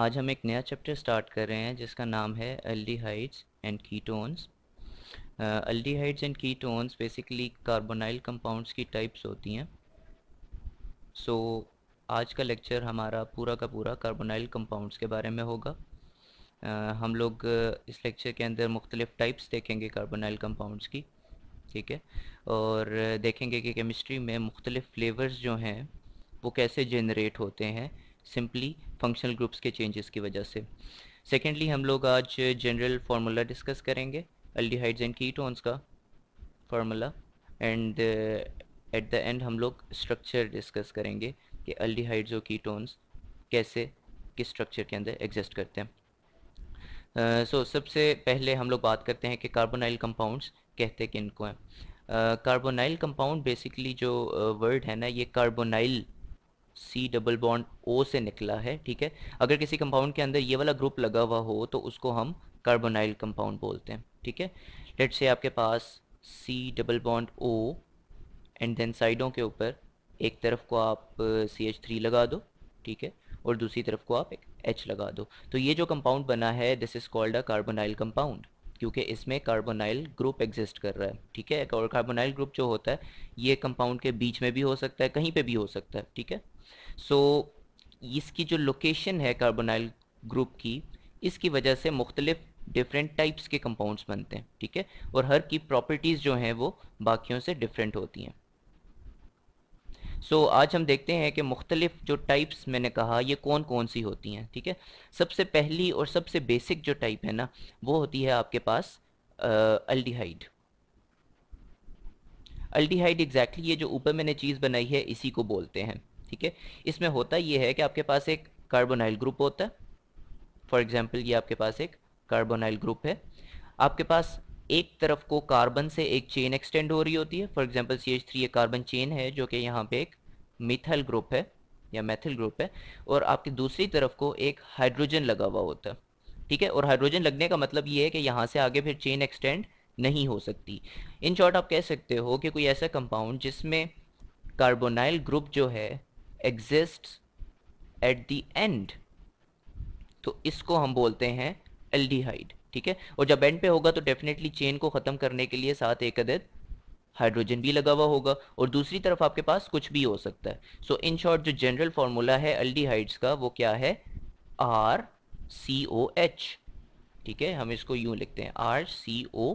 आज हम एक नया चैप्टर स्टार्ट कर रहे हैं जिसका नाम है aldehydes and ketones aldehydes and ketones basically carbonyl compounds की टाइप्स होती हैं सो so, आज का लेक्चर हमारा पूरा का पूरा कार्बोनाइल कंपाउंड्स के बारे में होगा uh, हम लोग इस लेक्चर के अंदर मुख्तलिफ़ टाइप्स देखेंगे कार्बोनाइल कंपाउंड्स की ठीक है और देखेंगे कि केमिस्ट्री में मुख्तलिफ़ फ्लेवर्स जो हैं वो कैसे जनरेट होते हैं सिंपली फंक्शनल ग्रुप्स के चेंजेस की वजह से सेकेंडली हम लोग आज जनरल फार्मूला डिस्कस करेंगे अल्डीहाइड्स एंड कीटोन्स का formula and at the end हम लोग स्ट्रक्चर डिस्कस करेंगे कि अल्डीहाइड्स और कीटोन्स कैसे किस स्ट्रक्चर के अंदर एग्जिस्ट करते हैं सो uh, so, सबसे पहले हम लोग बात करते हैं कि कार्बोनाइल कंपाउंड्स कहते किन को हैं कार्बोनाइल कंपाउंड बेसिकली जो वर्ड uh, है ना ये carbonyl C double bond O से निकला है ठीक है अगर किसी कंपाउंड के अंदर ये वाला ग्रुप लगा हुआ हो तो उसको हम कार्बोनाइल कंपाउंड बोलते हैं ठीक है लेट से आपके पास C double bond O and then साइडों के ऊपर एक तरफ को आप सी एच थ्री लगा दो ठीक है और दूसरी तरफ को आप एक एच लगा दो तो ये जो कंपाउंड बना है this is called a carbonyl compound क्योंकि इसमें कार्बोनाइल ग्रुप एग्जिस्ट कर रहा है ठीक है और कार्बोनाइल ग्रुप जो होता है ये कंपाउंड के बीच में भी हो सकता है कहीं पे भी हो सकता है ठीक है सो so, इसकी जो लोकेशन है कार्बोनाइल ग्रुप की इसकी वजह से मुख्तलिफ डिफरेंट टाइप्स के कंपाउंड्स बनते हैं ठीक है और हर की प्रॉपर्टीज़ जो हैं वो बाकियों से डिफरेंट होती हैं सो so, आज हम देखते हैं कि मुख्तलिफ जो टाइप्स मैंने कहा ये कौन कौन सी होती हैं ठीक है थीके? सबसे पहली और सबसे बेसिक जो टाइप है ना वो होती है आपके पास अल्डिहाइड अल्डिहाइड एग्जैक्टली ये जो ऊपर मैंने चीज़ बनाई है इसी को बोलते हैं ठीक है इसमें होता ये है कि आपके पास एक कार्बोनाइल ग्रुप होता है फॉर एग्जाम्पल ये आपके पास एक कार्बोनाइल ग्रुप है आपके पास एक तरफ को कार्बन से एक चेन एक्सटेंड हो रही होती है for example C H three एक कार्बन चेन है जो कि यहाँ पे एक मिथल ग्रुप है या मेथिल ग्रुप है और आपकी दूसरी तरफ को एक हाइड्रोजन लगा हुआ होता है ठीक है और हाइड्रोजन लगने का मतलब ये है कि यहाँ से आगे फिर चेन एक्सटेंड नहीं हो सकती इन शॉर्ट आप कह सकते हो कि कोई ऐसा कंपाउंड जिसमें कार्बोनाइल ग्रुप जो है एग्जिस्ट एट द एंड तो इसको हम बोलते हैं एल ठीक है और जब एंड पे होगा तो डेफिनेटली चेन को ख़त्म करने के लिए साथ एक अदद हाइड्रोजन भी लगा हुआ होगा और दूसरी तरफ आपके पास कुछ भी हो सकता है सो इन शॉर्ट जो जनरल फॉर्मूला है अल्डीहाइड्स का वो क्या है आर सी ओ एच ठीक है हम इसको यूं लिखते हैं आर सी ओ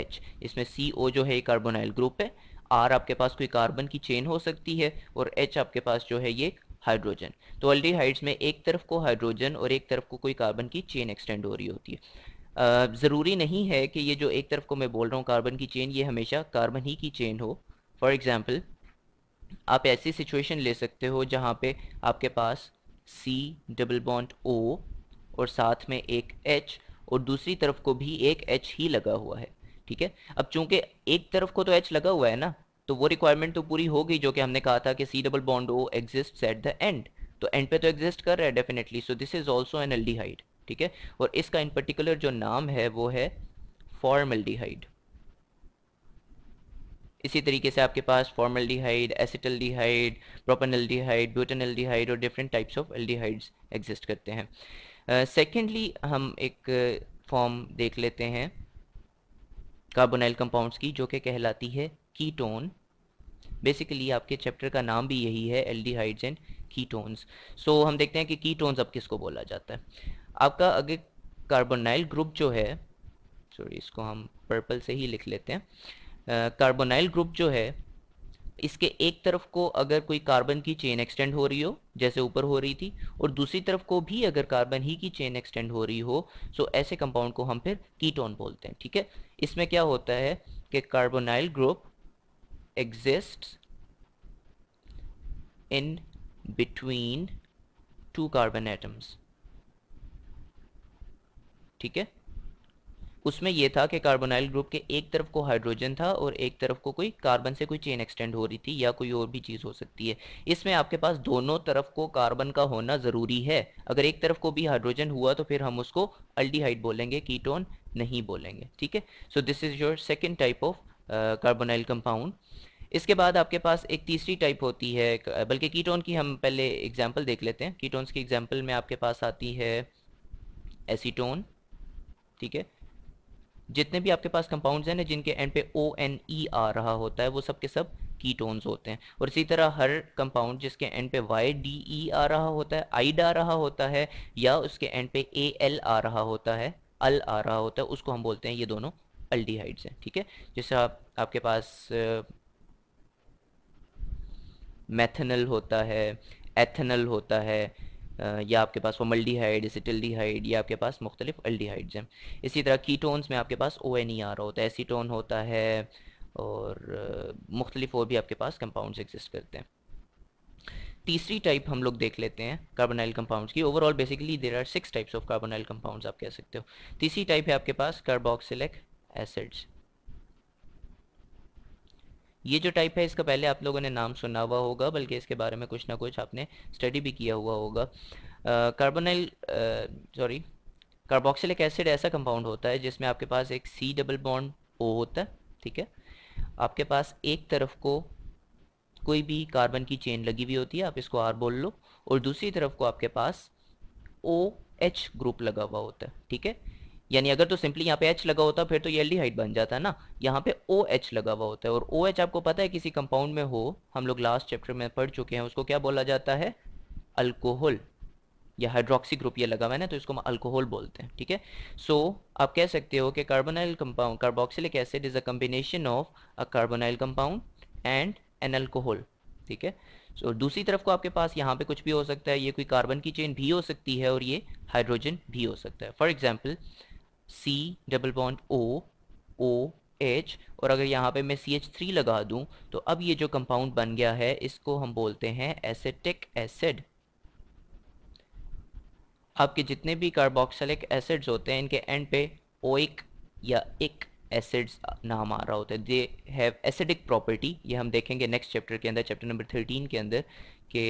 एच इसमें सी ओ जो है कार्बोनाइल ग्रुप है आर आपके पास कोई कार्बन की चेन हो सकती है और एच आपके पास जो है ये हाइड्रोजन तो अल्डीहाइड्स में एक तरफ को हाइड्रोजन और एक तरफ को कोई कार्बन की चेन एक्सटेंड हो रही होती है ज़रूरी नहीं है कि ये जो एक तरफ को मैं बोल रहा हूँ कार्बन की चेन ये हमेशा कार्बन ही की चेन हो फॉर एग्ज़ाम्पल आप ऐसी सिचुएशन ले सकते हो जहाँ पे आपके पास सी डबल बॉन्ड ओ और साथ में एक एच और दूसरी तरफ को भी एक एच ही लगा हुआ है ठीक है अब चूंकि एक तरफ को तो एच लगा हुआ है ना तो वो रिक्वायरमेंट तो पूरी हो गई जो कि हमने कहा था कि C double bond O exist at the end तो एंड पे तो एग्जिस्ट कर रहा है definitely so this is also an aldehyde ठीक है और इसका इन पर्टिकुलर जो नाम है वो है फॉर्मल्डिहाइड इसी तरीके से आपके पास फॉर्मल्डिहाइड एसिटल्डिहाइड प्रोपनल्डिहाइड ब्यूटनल्डिहाइड और different types of aldehydes exist करते हैं सेकेंडली uh, हम एक फॉर्म uh, देख लेते हैं कार्बोनाइल कंपाउंड्स की जो कि कहलाती है कीटोन बेसिकली आपके चैप्टर का नाम भी यही है एल्डिहाइड्स एंड कीटोन्स सो हम देखते हैं कि कीटोन्स अब किसको बोला जाता है आपका अगर कार्बोनाइल ग्रुप जो है सॉरी इसको हम पर्पल से ही लिख लेते हैं कार्बोनाइल ग्रुप जो है इसके एक तरफ को अगर कोई कार्बन की चेन एक्सटेंड हो रही हो जैसे ऊपर हो रही थी और दूसरी तरफ को भी अगर कार्बन ही की चेन एक्सटेंड हो रही हो सो ऐसे कंपाउंड को हम फिर कीटोन बोलते हैं ठीक है इसमें क्या होता है कि carbonyl group exist in between two carbon atoms ठीक है उसमें यह था कि कार्बोनाइल ग्रुप के एक तरफ को हाइड्रोजन था और एक तरफ को कोई कार्बन से कोई चेन एक्सटेंड हो रही थी या कोई और भी चीज़ हो सकती है इसमें आपके पास दोनों तरफ को कार्बन का होना ज़रूरी है अगर एक तरफ को भी हाइड्रोजन हुआ तो फिर हम उसको अल्डीहाइड बोलेंगे कीटोन नहीं बोलेंगे ठीक है so this is your second type of carbonyl compound इसके बाद आपके पास एक तीसरी टाइप होती है बल्कि कीटोन की हम पहले एग्जाम्पल देख लेते हैं कीटोन्स की एग्जाम्पल में आपके पास आती है एसीटोन ठीक है जितने भी आपके पास कंपाउंड्स हैं ना जिनके एंड पे ओ एन ई आ रहा होता है वो सब के सब कीटोन्स होते हैं और इसी तरह हर कंपाउंड जिसके एंड पे वाई डी ई आ रहा होता है आई आ रहा होता है या उसके एंड पे ए एल आ रहा होता है अल आ रहा होता है उसको हम बोलते हैं ये दोनों अल्डीहाइड्स हैं ठीक है जैसे आप आपके पास मैथनल uh, होता है एथनल होता है या आपके पास फॉमल्डिहाइड एसिटल्डिहाइड या आपके पास मुख्तलिफ अल्डिहाइड्स हैं इसी तरह कीटोन्स में आपके पास ओ एन ई आ रहा होता है एसीटोन होता है और मुख्तलिफ और भी आपके पास कंपाउंड्स एग्जिस्ट करते हैं तीसरी टाइप हम लोग देख लेते हैं कार्बोनाइल कंपाउंड्स की overall basically there are six types of carbonyl compounds आप कह सकते हो तीसरी टाइप है आपके पास कार्बोक्सिलिक एसिड्स ये जो टाइप है इसका पहले आप लोगों ने नाम सुना हुआ होगा बल्कि इसके बारे में कुछ ना कुछ आपने स्टडी भी किया हुआ होगा कार्बोनाइल सॉरी कार्बोक्सिलिक एसिड ऐसा कंपाउंड होता है जिसमें आपके पास एक सी डबल बॉन्ड ओ होता है ठीक है आपके पास एक तरफ को कोई भी कार्बन की चेन लगी हुई होती है आप इसको आर बोल लो और दूसरी तरफ को आपके पास ओ एच ग्रुप लगा हुआ होता है ठीक है यानी अगर तो सिंपली यहाँ पे एच लगा होता फिर तो ये एल्डिहाइड बन जाता है ना यहाँ पे ओ एच लगा हुआ होता है और ओ OH आपको पता है किसी कंपाउंड में हो हम लोग लास्ट चैप्टर में पढ़ चुके हैं उसको क्या बोला जाता है अल्कोहल या हाइड्रोक्सी ग्रुप ये लगा हुआ है ना तो इसको हम अल्कोहल बोलते हैं ठीक है सो आप कह सकते हो कि carbonyl compound carboxylic acid is a combination of a carbonyl compound and an alcohol ठीक है सो so, दूसरी तरफ को आपके पास यहाँ पे कुछ भी हो सकता है ये कोई कार्बन की चेन भी हो सकती है और ये हाइड्रोजन भी हो सकता है for example C double bond O O H और अगर यहाँ पे मैं सी एच थ्री लगा दूँ तो अब ये जो कंपाउंड बन गया है इसको हम बोलते हैं एसेटिक एसिड आपके जितने भी कार्बोक्सिलिक एसिड्स होते हैं इनके एंड पे ओइक या एक एसिड्स नाम आ रहा होता है दे हैव एसिडिक प्रॉपर्टी ये हम देखेंगे नेक्स्ट चैप्टर के अंदर चैप्टर नंबर थर्टीन के अंदर के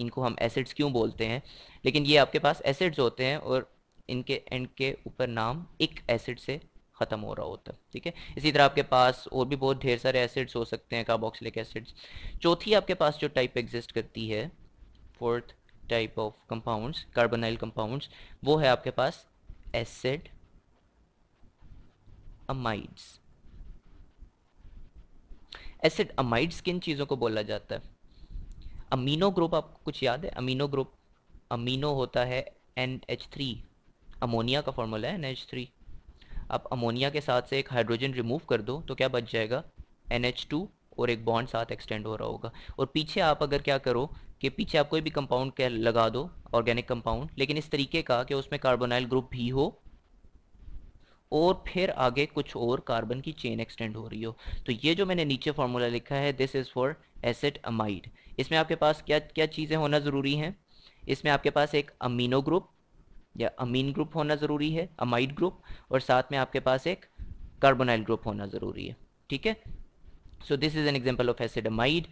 इनको हम एसिड्स क्यों बोलते हैं लेकिन ये आपके पास एसिड्स होते हैं और इनके एंड के ऊपर नाम एक एसिड से ख़त्म हो रहा होता है ठीक है इसी तरह आपके पास और भी बहुत ढेर सारे एसिड्स हो सकते हैं कार्बोक्सिलिक एसिड्स चौथी आपके पास जो टाइप एग्जिस्ट करती है fourth type of compounds carbonyl compounds वो है आपके पास एसिड अमाइड्स एसिड अमाइड्स किन चीज़ों को बोला जाता है अमीनो ग्रुप आपको कुछ याद है अमीनो ग्रुप अमीनो होता है एन एच थ्री अमोनिया का फार्मूला है NH3 थ्री आप अमोनिया के साथ से एक हाइड्रोजन रिमूव कर दो तो क्या बच जाएगा एन टू और एक बॉन्ड साथ एक्सटेंड हो रहा होगा और पीछे आप अगर क्या करो कि पीछे आप कोई भी कंपाउंड लगा दो ऑर्गेनिक कंपाउंड लेकिन इस तरीके का कि उसमें कार्बोनाइल ग्रुप भी हो और फिर आगे कुछ और कार्बन की चेन एक्सटेंड हो रही हो तो ये जो मैंने नीचे फार्मूला लिखा है this is for acid amide इसमें आपके पास क्या क्या चीज़ें होना ज़रूरी हैं इसमें आपके पास एक अमीनो ग्रुप या अमीन ग्रुप होना ज़रूरी है अमाइड ग्रुप और साथ में आपके पास एक कार्बोनाइल ग्रुप होना ज़रूरी है ठीक है so this is an example of acid amide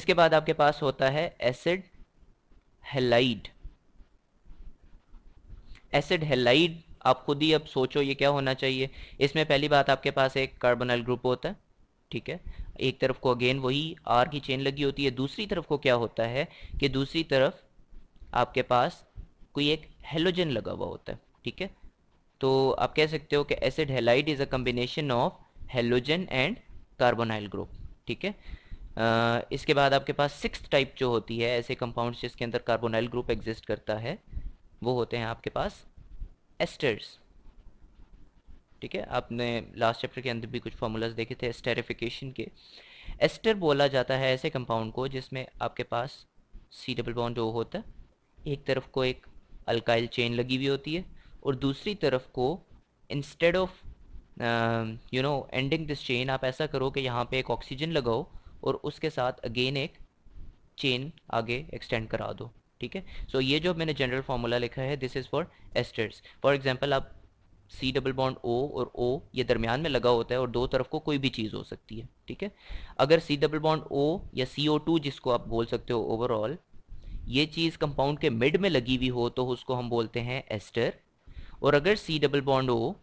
इसके बाद आपके पास होता है एसिड हेलाइड एसिड हेलाइड आप खुद ही अब सोचो ये क्या होना चाहिए इसमें पहली बात आपके पास एक कार्बोनाइल ग्रुप होता है ठीक है एक तरफ को अगेन वही आर की चेन लगी होती है दूसरी तरफ को क्या होता है कि दूसरी तरफ आपके पास कोई एक हेलोजन लगा हुआ होता है ठीक है तो आप कह सकते हो कि acid halide is a combination of halogen and carbonyl group ठीक है इसके बाद आपके पास सिक्स टाइप जो होती है ऐसे कंपाउंड्स जिसके अंदर कार्बोनाइल ग्रुप एग्जिस्ट करता है वो होते हैं आपके पास एस्टर्स ठीक है आपने लास्ट चैप्टर के अंदर भी कुछ फार्मूलाज देखे थे एस्टेरिफिकेशन के एस्टर बोला जाता है ऐसे कंपाउंड को जिसमें आपके पास सी डबल बॉन्ड ओ होता है एक तरफ को एक अल्काइल चेन लगी हुई होती है और दूसरी तरफ को instead of you know ending this chain आप ऐसा करो कि यहाँ पे एक ऑक्सीजन लगाओ और उसके साथ अगेन एक चेन आगे एक्सटेंड करा दो ठीक है सो ये जो मैंने जनरल फार्मूला लिखा है this is for esters for example आप सी डबल बॉन्ड ओ और ओ ये दरमियान में लगा होता है और दो तरफ को कोई भी चीज़ हो सकती है ठीक है अगर सी डबल बॉन्ड ओ या सी ओ टू जिसको आप बोल सकते हो ओवरऑल ये चीज़ कंपाउंड के मिड में लगी हुई हो तो उसको हम बोलते हैं एस्टर और अगर सी डबल बॉन्ड ओ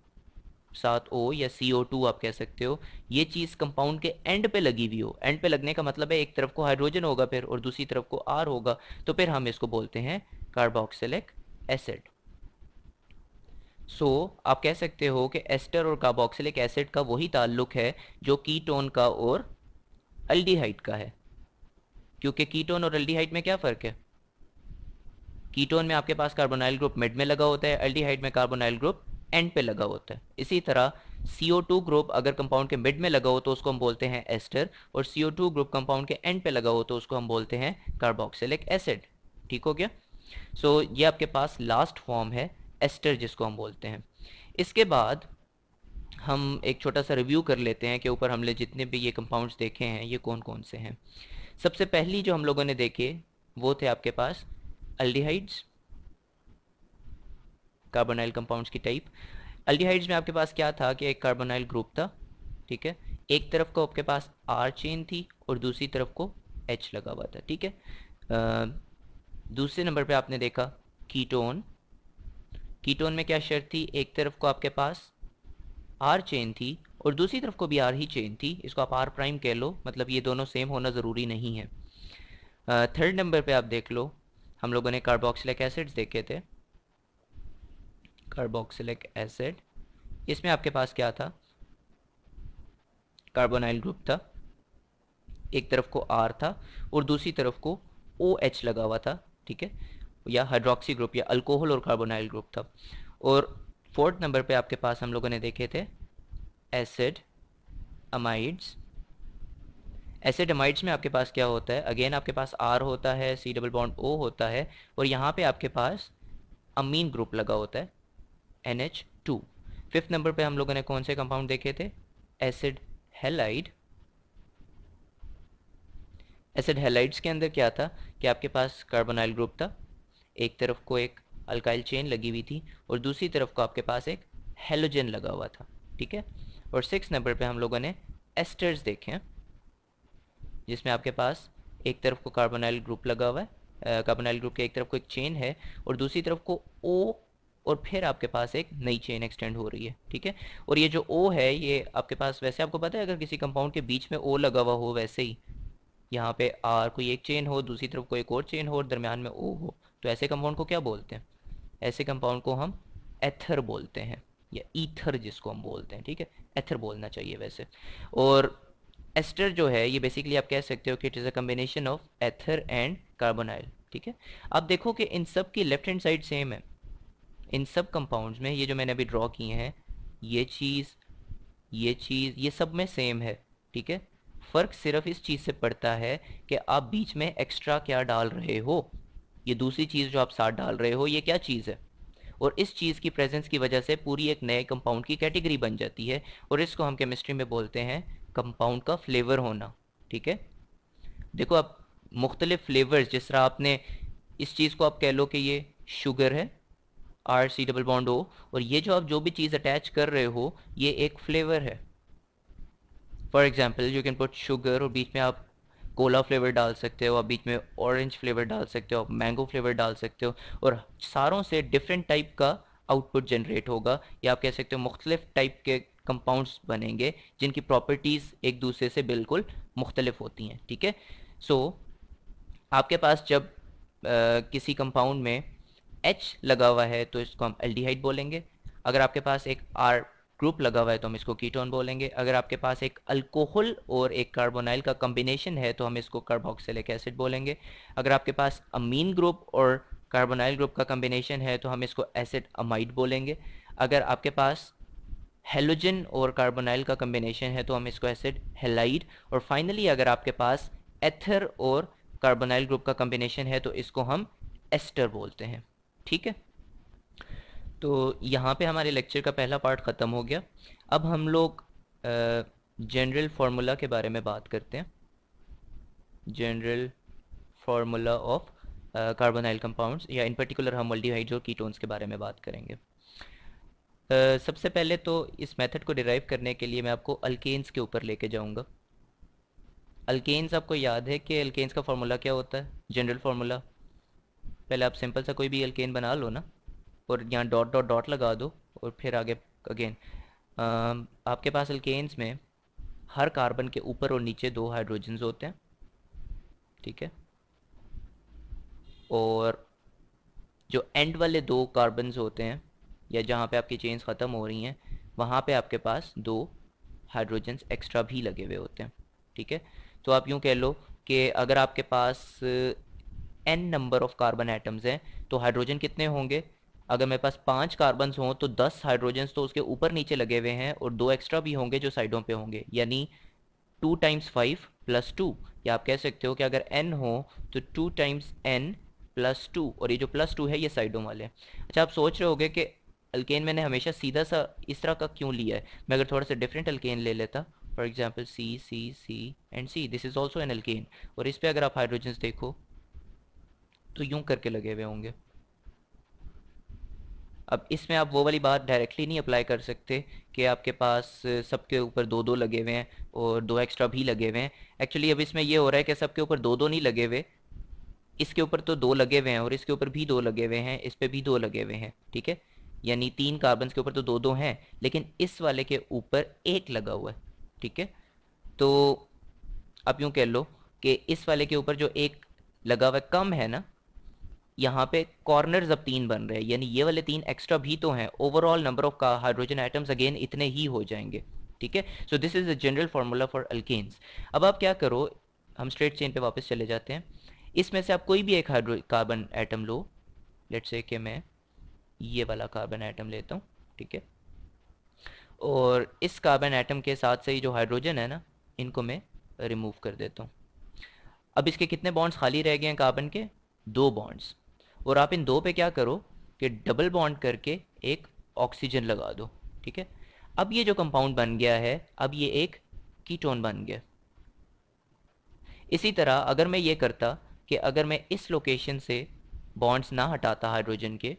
सात ओ या सी ओ टू आप कह सकते हो ये चीज़ कंपाउंड के एंड पे लगी हुई हो एंड पे लगने का मतलब है एक तरफ को हाइड्रोजन होगा फिर और दूसरी तरफ को आर होगा तो फिर हम इसको बोलते हैं कार्बोक्सिलिक एसिड सो so, आप कह सकते हो कि एस्टर और कार्बोक्सिलिक एसिड का वही ताल्लुक है जो कीटोन का और अल्डीहाइड का है क्योंकि कीटोन और अल्डीहाइड में क्या फ़र्क है कीटोन में आपके पास कार्बोनाइल ग्रुप मिड में लगा होता है एल्डिहाइड में कार्बोनाइल ग्रुप एंड पे लगा होता है इसी तरह टू ग्रुप अगर कंपाउंड के मिड में लगा हो तो उसको हम बोलते हैं एस्टर और टू ग्रुप कंपाउंड के एंड पे लगा हो तो उसको हम बोलते हैं कार्बोक्सिलिक एसिड ठीक हो गया सो so, ये आपके पास लास्ट फॉर्म है एस्टर जिसको हम बोलते हैं इसके बाद हम एक छोटा सा रिव्यू कर लेते हैं कि ऊपर हमने जितने भी ये कंपाउंड्स देखे हैं ये कौन कौन से हैं सबसे पहली जो हम लोगों ने देखे वो थे आपके पास अल्डिहाइड्स कार्बोनाइल कंपाउंड्स की टाइप अल्डिहाइड्स में आपके पास क्या था कि एक कार्बोनाइल ग्रुप था ठीक है एक तरफ को आपके पास आर चेन थी और दूसरी तरफ को एच लगा हुआ था ठीक है दूसरे नंबर पे आपने देखा कीटोन कीटोन में क्या शर्त थी एक तरफ को आपके पास आर चेन थी और दूसरी तरफ को भी आर ही चेन थी इसको आप आर प्राइम कह लो मतलब ये दोनों सेम होना ज़रूरी नहीं है थर्ड नंबर पे आप देख लो हम लोगों ने कार्बोक्सिलिक एसिड्स देखे थे कार्बोक्सिलिक एसिड इसमें आपके पास क्या था कार्बोनाइल ग्रुप था एक तरफ को आर था और दूसरी तरफ को ओ एच लगा हुआ था ठीक है या हाइड्रोक्सी ग्रुप या अल्कोहल और कार्बोनाइल ग्रुप था और फोर्थ नंबर पे आपके पास हम लोगों ने देखे थे एसिड अमाइड्स एसिडमाइड्स में आपके पास क्या होता है अगेन आपके पास आर होता है सी डबल बॉन्ड ओ होता है और यहाँ पे आपके पास अमीन ग्रुप लगा होता है N H two fifth number पे हम लोगों ने कौन से कंपाउंड देखे थे एसिड हेलाइड एसिड हेलाइड्स के अंदर क्या था कि आपके पास कार्बोनाइल ग्रुप था एक तरफ को एक अल्काइल चेन लगी हुई थी और दूसरी तरफ को आपके पास एक हेलोजन लगा हुआ था ठीक है और सिक्स नंबर पे हम लोगों ने एस्टर्स देखे हैं जिसमें आपके पास एक तरफ को कार्बोनाइल ग्रुप लगा हुआ है कार्बोनाइल ग्रुप के एक तरफ को एक चेन है और दूसरी तरफ को ओ और फिर आपके पास एक नई चेन एक्सटेंड हो रही है ठीक है और ये जो ओ है ये आपके पास वैसे आपको पता है अगर किसी कंपाउंड के बीच में ओ लगा हुआ हो वैसे ही यहाँ पे आर कोई एक चेन हो दूसरी तरफ कोई एक और चेन हो और दरमियान में ओ हो तो ऐसे कंपाउंड को क्या बोलते हैं ऐसे कंपाउंड को हम एथर बोलते हैं या ईथर जिसको हम बोलते हैं ठीक है एथर बोलना चाहिए वैसे और एस्टर जो है ये बेसिकली आप कह सकते हो कि it is a combination of ether and carbonyl ठीक है अब देखो कि इन सब की लेफ्ट हैंड साइड सेम है इन सब कंपाउंड्स में ये जो मैंने अभी ड्रॉ किए हैं ये चीज़ ये चीज़ ये सब में सेम है ठीक है फ़र्क सिर्फ इस चीज़ से पड़ता है कि आप बीच में एक्स्ट्रा क्या डाल रहे हो ये दूसरी चीज़ जो आप साथ डाल रहे हो ये क्या चीज़ है और इस चीज़ की प्रेजेंस की वजह से पूरी एक नए कंपाउंड की कैटेगरी बन जाती है और इसको हम केमिस्ट्री में बोलते हैं कंपाउंड का फ्लेवर होना ठीक है देखो आप मुख्तलिफ फ्लेवर जिस तरह आपने इस चीज़ को आप कह लो कि ये शुगर है R C double bond O और ये जो आप जो भी चीज़ अटैच कर रहे हो ये एक फ्लेवर है for example you can put sugar और बीच में आप कोला फ्लेवर डाल सकते हो आप बीच में ऑरेंज फ्लेवर डाल सकते हो आप मैंगो फ्लेवर डाल सकते हो और सारों से डिफरेंट टाइप का आउटपुट जनरेट होगा या आप कह सकते हो मुख्तलिफ टाइप के कंपाउंड्स बनेंगे जिनकी प्रॉपर्टीज़ एक दूसरे से बिल्कुल मुख्तलिफ होती हैं ठीक है सो so, आपके पास जब आ, किसी कंपाउंड में एच लगा हुआ है तो इसको हम एल्डिहाइड बोलेंगे अगर आपके पास एक आर ग्रुप लगा हुआ है तो हम इसको कीटोन बोलेंगे अगर आपके पास एक अल्कोहल और एक कार्बोनाइल का कम्बिनेशन है तो हम इसको कार्बोक्सिलिक एसिड बोलेंगे अगर आपके पास अमीन ग्रुप और कार्बोनाइल ग्रुप का कम्बिनेशन है तो हम इसको एसिड अमाइड बोलेंगे अगर आपके पास हेलोजन और कार्बोनाइल का कम्बिनेशन है तो हम इसको एसिड हेलाइड और फाइनली अगर आपके पास एथर और कार्बोनाइल ग्रुप का कम्बिनेशन है तो इसको हम एस्टर बोलते हैं ठीक है तो यहाँ पे हमारे लेक्चर का पहला पार्ट ख़त्म हो गया अब हम लोग जनरल फार्मूला के बारे में बात करते हैं general formula of carbonyl compounds या इन पर्टिकुलर हम मल्टीहाइड्रो कीटोन्स के बारे में बात करेंगे सबसे पहले तो इस मेथड को डिराइव करने के लिए मैं आपको अल्केन्स के ऊपर लेके जाऊंगा अल्केन्स आपको याद है कि अल्केन्स का फार्मूला क्या होता है जनरल फार्मूला पहले आप सिंपल सा कोई भी अल्केन बना लो ना और यहाँ डॉट डॉट डॉट लगा दो और फिर आगे अगेन आपके पास अल्केन्स में हर कार्बन के ऊपर और नीचे दो हाइड्रोजन्स होते हैं ठीक है और जो एंड वाले दो कार्बन्स होते हैं या जहाँ पे आपकी चेन्स ख़त्म हो रही हैं वहाँ पे आपके पास दो हाइड्रोजन्स एक्स्ट्रा भी लगे हुए होते हैं ठीक है तो आप यूँ कह लो कि अगर आपके पास N number of carbon atoms हैं तो हाइड्रोजन कितने होंगे अगर मेरे पास पाँच कार्बन्स हों तो दस हाइड्रोजन्स तो उसके ऊपर नीचे लगे हुए हैं और दो एक्स्ट्रा भी होंगे जो साइडों पे होंगे यानी two times five plus two या आप कह सकते हो कि अगर एन हो तो two times N plus two और ये जो प्लस टू है ये साइडों वाले अच्छा आप सोच रहे होगे कि अल्केन मैंने हमेशा सीधा सा इस तरह का क्यों लिया है मैं अगर थोड़ा सा डिफरेंट अल्केन ले लेता for example C C C and C this is also an alkane और इस पर अगर आप हाइड्रोजन देखो तो यूं करके लगे हुए होंगे अब इसमें आप वो वाली बात डायरेक्टली नहीं अप्लाई कर सकते कि आपके पास सबके ऊपर दो दो लगे हुए हैं और दो एक्स्ट्रा भी लगे हुए हैं एक्चुअली अब इसमें ये हो रहा है कि सबके ऊपर दो दो नहीं लगे हुए इसके ऊपर तो दो लगे हुए हैं और इसके ऊपर भी दो लगे हुए हैं इस पर भी दो लगे हुए हैं ठीक है यानी तीन कार्बन के ऊपर तो दो दो हैं लेकिन इस वाले के ऊपर एक लगा हुआ है ठीक है तो आप यूँ कह लो कि इस वाले के ऊपर जो एक लगा हुआ कम है ना यहाँ पे कॉर्नर्स अब तीन बन रहे हैं यानी ये वाले तीन एक्स्ट्रा भी तो हैं ओवरऑल नंबर ऑफ का हाइड्रोजन आइटम्स अगेन इतने ही हो जाएंगे ठीक है so this is the general formula for alkanes अब आप क्या करो हम स्ट्रेट चेन पे वापस चले जाते हैं इसमें से आप कोई भी एक हाइड्रो कार्बन आइटम लो लेट से कि मैं ये वाला कार्बन आइटम लेता हूँ ठीक है और इस कार्बन आइटम के साथ से ही जो हाइड्रोजन है ना इनको मैं रिमूव कर देता हूँ अब इसके कितने बॉन्ड्स खाली रह गए हैं कार्बन के दो बॉन्ड्स और आप इन दो पे क्या करो कि डबल बॉन्ड करके एक ऑक्सीजन लगा दो ठीक है अब ये जो कंपाउंड बन गया है अब ये एक कीटोन बन गया इसी तरह अगर मैं ये करता कि अगर मैं इस लोकेशन से बॉन्ड्स ना हटाता हाइड्रोजन के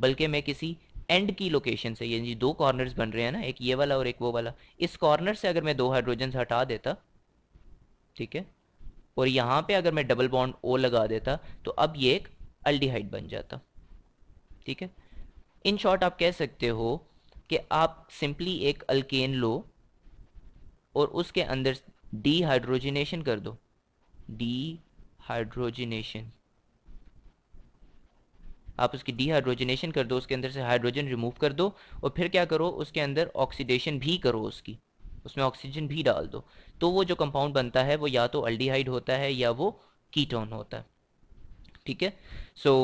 बल्कि मैं किसी एंड की लोकेशन से यानी दो कॉर्नर्स बन रहे हैं ना एक ये वाला और एक वो वाला इस कॉर्नर से अगर मैं दो हाइड्रोजन हटा देता ठीक है और यहाँ पे अगर मैं डबल बॉन्ड ओ लगा देता तो अब ये एक अल्डिहाइड बन जाता ठीक है इन शॉर्ट आप कह सकते हो कि आप सिंपली एक अल्केन लो और उसके अंदर डी हाइड्रोजिनेशन कर दो डी हाइड्रोजिनेशन आप उसकी डीहाइड्रोजनेशन कर दो उसके अंदर से हाइड्रोजन रिमूव कर दो और फिर क्या करो उसके अंदर ऑक्सीडेशन भी करो उसकी उसमें ऑक्सीजन भी डाल दो तो वो जो कंपाउंड बनता है वो या तो अल्डीहाइड होता है या वो कीटोन होता है ठीक है सो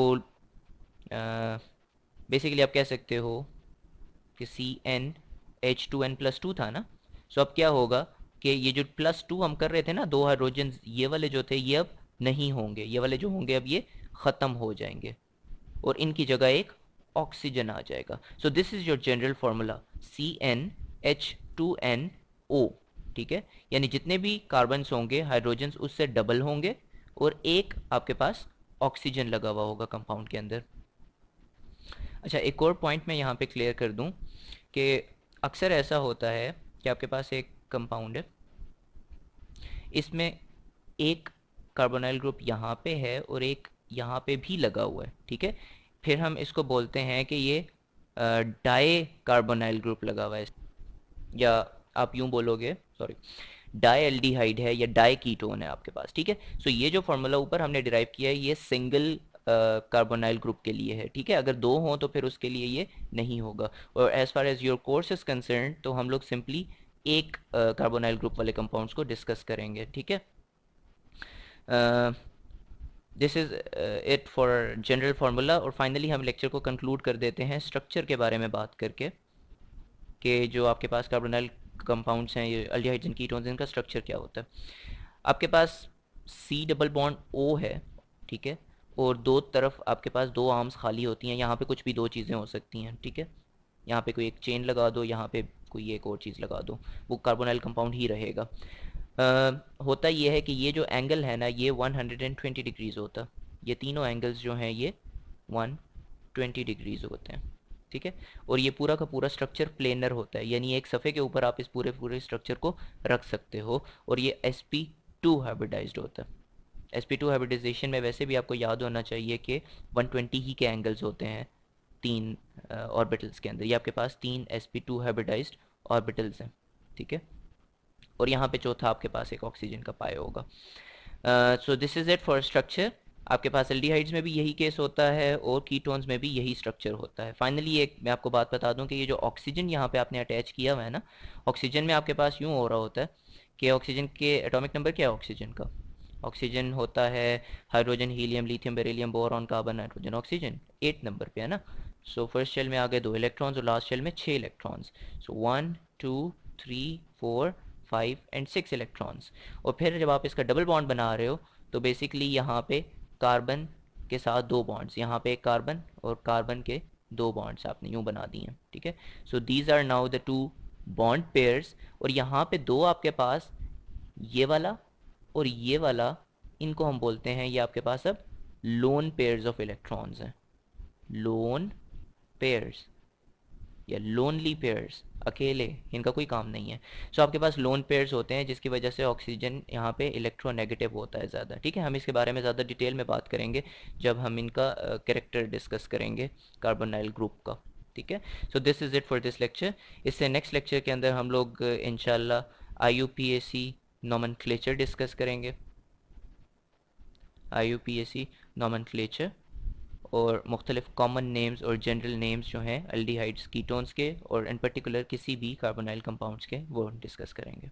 बेसिकली आप कह सकते हो कि C N H two N plus two था ना सो so अब क्या होगा कि ये जो प्लस टू हम कर रहे थे ना दो हाइड्रोजन ये वाले जो थे ये अब नहीं होंगे ये वाले जो होंगे अब ये ख़त्म हो जाएंगे और इनकी जगह एक ऑक्सीजन आ जाएगा so this is your general formula C N H two N O ठीक है यानी जितने भी कार्बन्स होंगे हाइड्रोजन्स उससे डबल होंगे और एक आपके पास ऑक्सीजन लगा हुआ होगा कंपाउंड के अंदर अच्छा एक और पॉइंट मैं यहाँ पे क्लियर कर दूँ कि अक्सर ऐसा होता है कि आपके पास एक कंपाउंड है इसमें एक कार्बोनाइल ग्रुप यहाँ पे है और एक यहाँ पे भी लगा हुआ है ठीक है फिर हम इसको बोलते हैं कि ये डाई कार्बोनाइल ग्रुप लगा हुआ है या आप यूं बोलोगे सॉरी डाई एल्डिहाइड है या डाई कीटोन है आपके पास ठीक है सो ये जो फॉर्मूला ऊपर हमने डिराइव किया है ये सिंगल कार्बोनाइल ग्रुप के लिए है ठीक है अगर दो हों तो फिर उसके लिए ये नहीं होगा और as far as your course is concern तो हम लोग सिंपली एक कार्बोनाइल uh, ग्रुप वाले कंपाउंड्स को डिस्कस करेंगे ठीक है uh, this is it for general formula और फाइनली हम लेक्चर को कंक्लूड कर देते हैं स्ट्रक्चर के बारे में बात करके कि जो आपके पास कार्बोनल कंपाउंड्स हैं ये अल्डिहाइड्रोजन कीटोन्स इनका स्ट्रक्चर क्या होता है आपके पास सी डबल बॉन्ड ओ है ठीक है और दो तरफ आपके पास दो आर्म्स खाली होती हैं यहाँ पे कुछ भी दो चीज़ें हो सकती हैं ठीक है यहाँ पे कोई एक चेन लगा दो यहाँ पे कोई एक और चीज़ लगा दो वो कार्बोनाइल कंपाउंड ही रहेगा होता ये है कि ये जो एंगल है ना ये 120 डिग्रीज होता ये तीनों एंगल्स जो हैं ये 120 डिग्रीज होते हैं ठीक है और ये पूरा का पूरा स्ट्रक्चर प्लेनर होता है यानी एक सफ़े के ऊपर आप इस पूरे पूरे स्ट्रक्चर को रख सकते हो और ये एस पी टू हाइब्रिडाइज्ड होता है एस पी टू हाइब्रिडाइजेशन में वैसे भी आपको याद होना चाहिए कि 120 ही के एंगल्स होते हैं तीन ऑर्बिटल्स के अंदर ये आपके पास तीन S P two hybridized orbitals हैं ठीक है और यहाँ पे चौथा आपके पास एक ऑक्सीजन का पाया होगा so this is it for structure आपके पास एल्डिहाइड्स में भी यही केस होता है और कीटोन्स में भी यही स्ट्रक्चर होता है फाइनली एक मैं आपको बात बता दूं कि ये जो ऑक्सीजन यहाँ पे आपने अटैच किया हुआ है ना ऑक्सीजन में आपके पास यूँ हो रहा होता है कि ऑक्सीजन के एटॉमिक नंबर क्या है ऑक्सीजन का ऑक्सीजन होता है hydrogen helium lithium beryllium boron carbon nitrogen oxygen eight number पे है ना सो फर्स्ट शेल में आ गए दो इलेक्ट्रॉन्स और लास्ट शेल में छः electrons so one two three four five and six electrons और फिर जब आप इसका डबल बॉन्ड बना रहे हो तो बेसिकली यहाँ पे कार्बन के साथ दो बॉन्ड्स यहाँ पे एक कार्बन और कार्बन के दो बॉन्ड्स आपने यूँ बना दिए हैं ठीक है so these are now the two bond pairs और यहाँ पे दो आपके पास ये वाला और ये वाला इनको हम बोलते हैं ये आपके पास अब लोन पेयर्स ऑफ इलेक्ट्रॉन्स हैं लोन पेयर्स या लोनली पेयर्स अकेले इनका कोई काम नहीं है सो so, आपके पास लोन पेयर्स होते हैं जिसकी वजह से ऑक्सीजन यहाँ पे इलेक्ट्रोनेगेटिव होता है ज़्यादा ठीक है हम इसके बारे में ज़्यादा डिटेल में बात करेंगे जब हम इनका करेक्टर uh, डिस्कस करेंगे कार्बोनाइल ग्रुप का ठीक है so this is it for this lecture इससे नेक्स्ट लेक्चर के अंदर हम लोग इनशाला आई यू डिस्कस करेंगे I U P S C नॉमन और मुख्तलिफ कॉमन नेम्स और जनरल नेम्स जो हैं अल्डीहाइड्स कीटोन्स के और इन पर्टिकुलर किसी भी कार्बोनाइल कंपाउंड्स के वो डिस्कस करेंगे